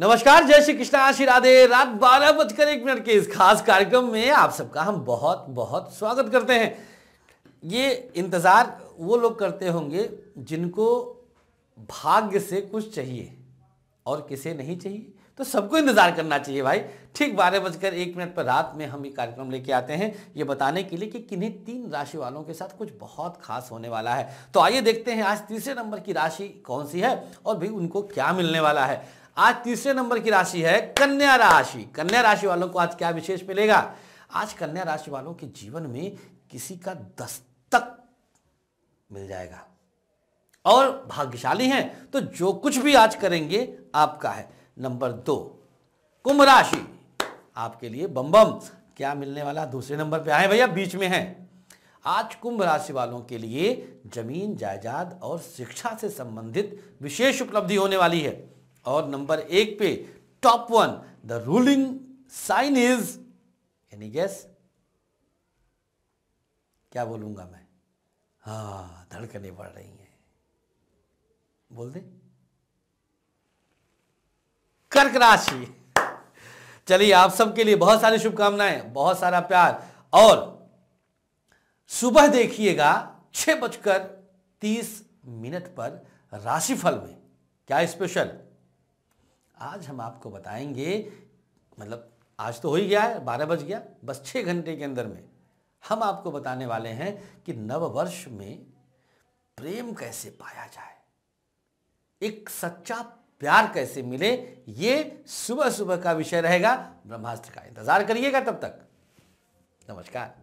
नमस्कार जय श्री कृष्णा श्री राधे रात बारह बजकर एक मिनट के इस खास कार्यक्रम में आप सबका हम बहुत बहुत स्वागत करते हैं ये इंतज़ार वो लोग करते होंगे जिनको भाग्य से कुछ चाहिए और किसे नहीं चाहिए तो सबको इंतज़ार करना चाहिए भाई ठीक बारह बजकर एक मिनट पर रात में हम ये कार्यक्रम लेके आते हैं ये बताने के लिए कि किन्हीं तीन राशि वालों के साथ कुछ बहुत खास होने वाला है तो आइए देखते हैं आज तीसरे नंबर की राशि कौन सी है और भी उनको क्या मिलने वाला है आज तीसरे नंबर की राशि है कन्या राशि कन्या राशि वालों को आज क्या विशेष मिलेगा आज कन्या राशि वालों के जीवन में किसी का दस्तक मिल जाएगा और भाग्यशाली हैं तो जो कुछ भी आज करेंगे आपका है नंबर दो कुंभ राशि आपके लिए बम बम क्या मिलने वाला दूसरे नंबर पे आए भैया बीच में हैं आज कुंभ राशि वालों के लिए जमीन जायदाद और शिक्षा से संबंधित विशेष उपलब्धि होने वाली है और नंबर एक पे top one the ruling sign is any guess क्या बोलूंगा मैं हाँ धड़कने बढ़ रही हैं बोल दे कर्क राशि चलिए आप सबके लिए बहुत सारी शुभकामनाएं बहुत सारा प्यार और सुबह देखिएगा छह बजकर तीस मिनट पर राशिफल में क्या स्पेशल आज हम आपको बताएंगे मतलब आज तो हो ही गया है बारह बज गया बस छः घंटे के अंदर में हम आपको बताने वाले हैं कि नववर्ष में प्रेम कैसे पाया जाए एक सच्चा प्यार कैसे मिले ये सुबह सुबह का विषय रहेगा ब्रह्मास्त्र का इंतजार करिएगा तब तक नमस्कार